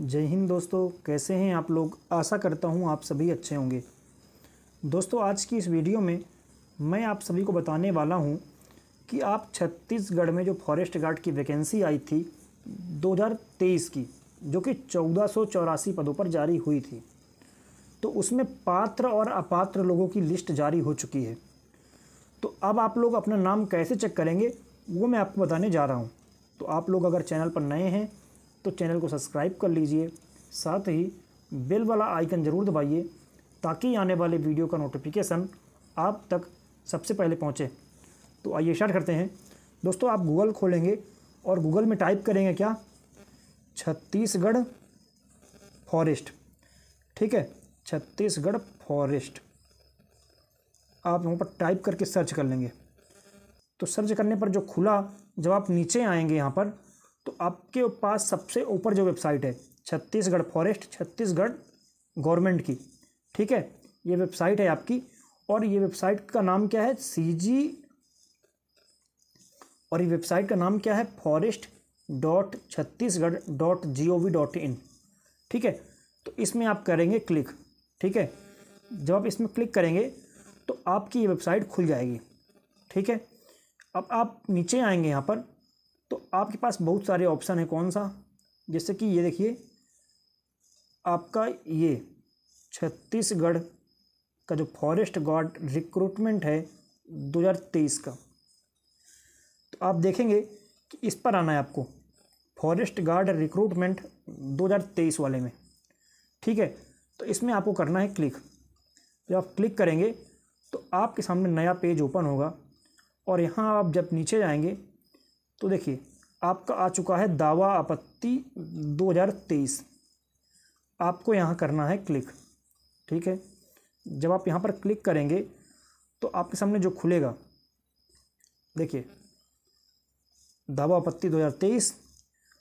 जय हिंद दोस्तों कैसे हैं आप लोग आशा करता हूं आप सभी अच्छे होंगे दोस्तों आज की इस वीडियो में मैं आप सभी को बताने वाला हूं कि आप छत्तीसगढ़ में जो फॉरेस्ट गार्ड की वैकेंसी आई थी 2023 की जो कि चौदह पदों पर जारी हुई थी तो उसमें पात्र और अपात्र लोगों की लिस्ट जारी हो चुकी है तो अब आप लोग अपना नाम कैसे चेक करेंगे वो मैं आपको बताने जा रहा हूँ तो आप लोग अगर चैनल पर नए हैं तो चैनल को सब्सक्राइब कर लीजिए साथ ही बेल वाला आइकन ज़रूर दबाइए ताकि आने वाले वीडियो का नोटिफिकेशन आप तक सबसे पहले पहुँचे तो आइए स्टार्ट करते हैं दोस्तों आप गूगल खोलेंगे और गूगल में टाइप करेंगे क्या छत्तीसगढ़ फॉरेस्ट ठीक है छत्तीसगढ़ फॉरेस्ट आप यहाँ पर टाइप करके सर्च कर लेंगे तो सर्च करने पर जो खुला जब आप नीचे आएंगे यहाँ पर तो आपके पास सबसे ऊपर जो वेबसाइट है छत्तीसगढ़ फॉरेस्ट छत्तीसगढ़ गवर्नमेंट की ठीक है ये वेबसाइट है आपकी और ये वेबसाइट का नाम क्या है सी जी और ये वेबसाइट का नाम क्या है forest dot Chhattisgarh dot G O V dot in ठीक है तो इसमें आप करेंगे क्लिक ठीक है जब आप इसमें क्लिक करेंगे तो आपकी ये वेबसाइट खुल जाएगी ठीक है अब आप नीचे आएंगे यहाँ पर आपके पास बहुत सारे ऑप्शन हैं कौन सा जैसे कि ये देखिए आपका ये छत्तीसगढ़ का जो फॉरेस्ट गार्ड रिक्रूटमेंट है 2023 का तो आप देखेंगे कि इस पर आना है आपको फॉरेस्ट गार्ड रिक्रूटमेंट 2023 वाले में ठीक है तो इसमें आपको करना है क्लिक जब आप क्लिक करेंगे तो आपके सामने नया पेज ओपन होगा और यहाँ आप जब नीचे जाएंगे तो देखिए आपका आ चुका है दावा आपत्ति 2023 आपको यहाँ करना है क्लिक ठीक है जब आप यहाँ पर क्लिक करेंगे तो आपके सामने जो खुलेगा देखिए दावा आपत्ति 2023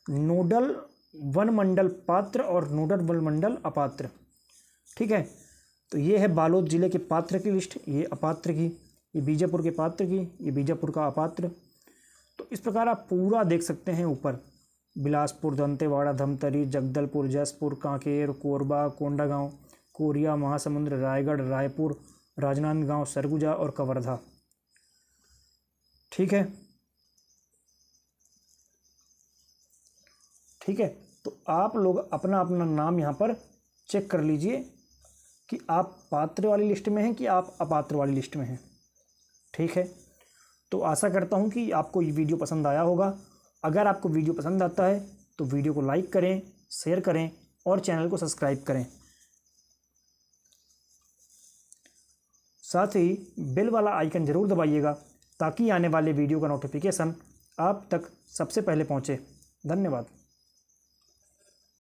नोडल वन मंडल पात्र और नोडल वन मंडल अपात्र ठीक है तो ये है बालोद ज़िले के पात्र की लिस्ट ये अपात्र की ये बीजापुर के पात्र की ये बीजापुर का अपात्र तो इस प्रकार आप पूरा देख सकते हैं ऊपर बिलासपुर दंतेवाड़ा धमतरी जगदलपुर जसपुर कांकेर कोरबा कोंडागांव कोरिया महासमुंद रायगढ़ रायपुर राजनांदगांव सरगुजा और कवर्धा ठीक है ठीक है तो आप लोग अपना अपना नाम यहाँ पर चेक कर लीजिए कि आप पात्र वाली लिस्ट में हैं कि आप अपात्र वाली लिस्ट में हैं ठीक है तो आशा करता हूँ कि आपको ये वीडियो पसंद आया होगा अगर आपको वीडियो पसंद आता है तो वीडियो को लाइक करें शेयर करें और चैनल को सब्सक्राइब करें साथ ही बेल वाला आइकन ज़रूर दबाइएगा ताकि आने वाले वीडियो का नोटिफिकेशन आप तक सबसे पहले पहुँचे धन्यवाद